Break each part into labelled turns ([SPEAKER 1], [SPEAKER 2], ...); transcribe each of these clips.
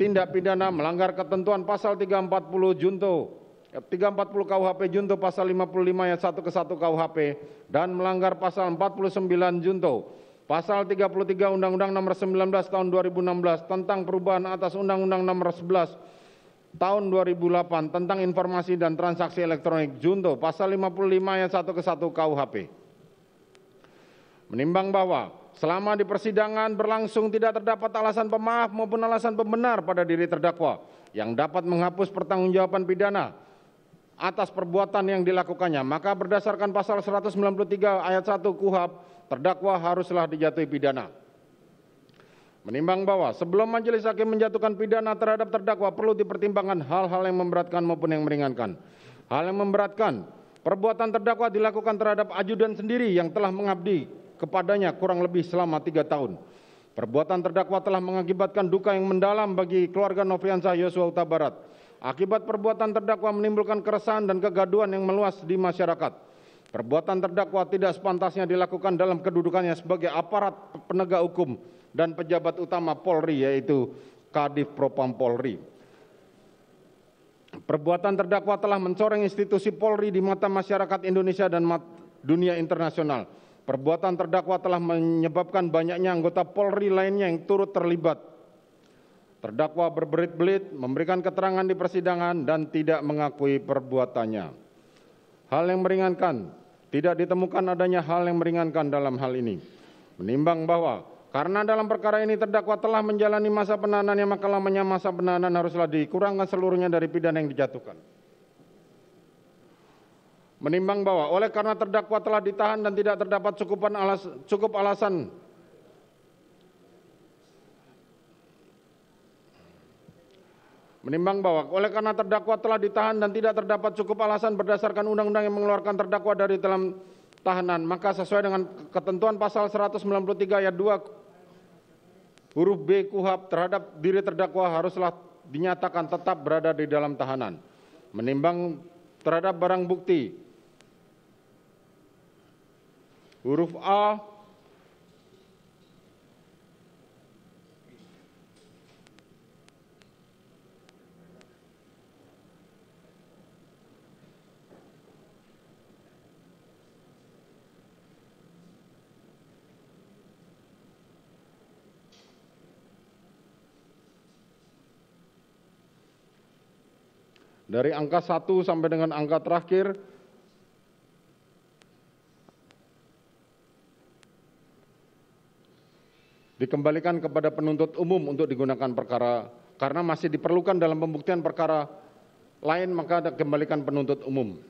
[SPEAKER 1] tindak pidana melanggar ketentuan pasal 340 junto 340 KUHP junto pasal 55 ayat 1 ke 1 KUHP dan melanggar pasal 49 junto pasal 33 Undang-Undang Nomor 19 Tahun 2016 tentang perubahan atas Undang-Undang Nomor 11 tahun 2008 tentang informasi dan transaksi elektronik junto pasal 55 ayat 1 ke 1 KUHP menimbang bahwa Selama di persidangan berlangsung tidak terdapat alasan pemaaf maupun alasan pembenar pada diri terdakwa yang dapat menghapus pertanggungjawaban pidana atas perbuatan yang dilakukannya, maka berdasarkan pasal 193 ayat 1 KUHAP, terdakwa haruslah dijatuhi pidana. Menimbang bahwa sebelum majelis hakim menjatuhkan pidana terhadap terdakwa perlu dipertimbangkan hal-hal yang memberatkan maupun yang meringankan. Hal yang memberatkan, perbuatan terdakwa dilakukan terhadap ajudan sendiri yang telah mengabdi kepadanya kurang lebih selama tiga tahun. Perbuatan terdakwa telah mengakibatkan duka yang mendalam bagi keluarga Nofriansah Yosua Huta Barat. Akibat perbuatan terdakwa menimbulkan keresahan dan kegaduhan yang meluas di masyarakat. Perbuatan terdakwa tidak sepantasnya dilakukan dalam kedudukannya sebagai aparat penegak hukum dan pejabat utama Polri yaitu Kadif Propam Polri. Perbuatan terdakwa telah mencoreng institusi Polri di mata masyarakat Indonesia dan dunia internasional. Perbuatan terdakwa telah menyebabkan banyaknya anggota Polri lainnya yang turut terlibat. Terdakwa berberit belit memberikan keterangan di persidangan dan tidak mengakui perbuatannya. Hal yang meringankan, tidak ditemukan adanya hal yang meringankan dalam hal ini. Menimbang bahwa karena dalam perkara ini terdakwa telah menjalani masa penahanan yang maka lamanya masa penahanan haruslah dikurangkan seluruhnya dari pidana yang dijatuhkan menimbang bahwa oleh karena terdakwa telah ditahan dan tidak terdapat cukupan alas, cukup alasan Menimbang bahwa oleh karena terdakwa telah ditahan dan tidak terdapat cukup alasan berdasarkan undang-undang yang mengeluarkan terdakwa dari dalam tahanan, maka sesuai dengan ketentuan pasal 193 ayat 2 huruf B kuhab terhadap diri terdakwa haruslah dinyatakan tetap berada di dalam tahanan. Menimbang terhadap barang bukti huruf A Dari angka 1 sampai dengan angka terakhir dikembalikan kepada penuntut umum untuk digunakan perkara karena masih diperlukan dalam pembuktian perkara lain maka dikembalikan penuntut umum.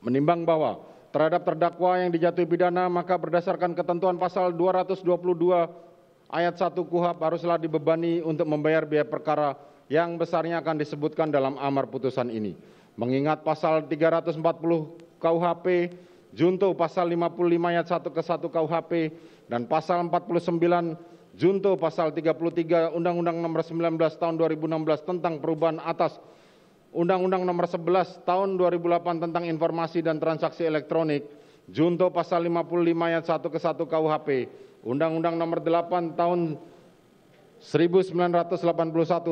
[SPEAKER 1] Menimbang bahwa terhadap terdakwa yang dijatuhi pidana maka berdasarkan ketentuan pasal 222 ayat 1 KUHAP haruslah dibebani untuk membayar biaya perkara yang besarnya akan disebutkan dalam amar putusan ini. Mengingat pasal 340 KUHP, junto pasal 55 ayat 1 ke 1 KUHP dan pasal 49 junto pasal 33 Undang-Undang Nomor 19 Tahun 2016 tentang perubahan atas Undang-Undang Nomor 11 Tahun 2008 tentang Informasi dan Transaksi Elektronik junto pasal 55 ayat 1 ke 1 KUHP Undang-Undang Nomor 8 Tahun 1981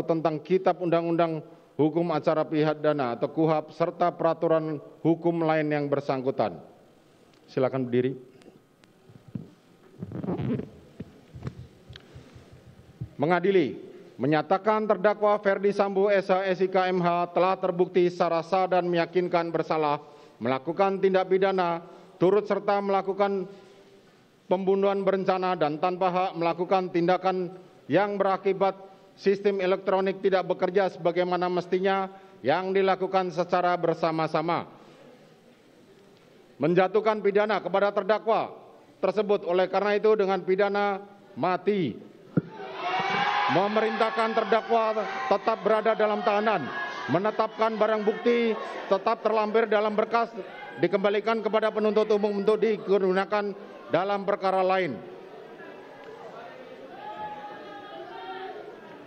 [SPEAKER 1] tentang Kitab Undang-Undang Hukum Acara pihak Dana atau KUHAP serta peraturan hukum lain yang bersangkutan. Silakan berdiri mengadili menyatakan terdakwa ferdi sambo sh sik mh telah terbukti secara sah dan meyakinkan bersalah melakukan tindak pidana turut serta melakukan pembunuhan berencana dan tanpa hak melakukan tindakan yang berakibat sistem elektronik tidak bekerja sebagaimana mestinya yang dilakukan secara bersama-sama menjatuhkan pidana kepada terdakwa tersebut. Oleh karena itu dengan pidana mati memerintahkan terdakwa tetap berada dalam tahanan, menetapkan barang bukti tetap terlampir dalam berkas dikembalikan kepada penuntut umum untuk digunakan dalam perkara lain.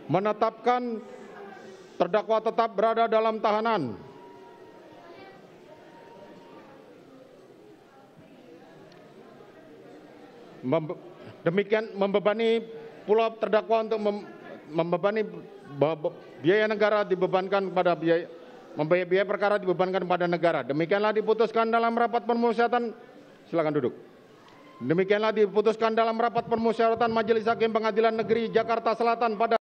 [SPEAKER 1] Menetapkan terdakwa tetap berada dalam tahanan, Membe demikian membebani pulau terdakwa untuk mem membebani biaya negara dibebankan pada biaya membayar biaya perkara dibebankan pada negara. Demikianlah diputuskan dalam rapat permusyawaratan. Silakan duduk. Demikianlah diputuskan dalam rapat permusyawaratan Majelis Hakim Pengadilan Negeri Jakarta Selatan pada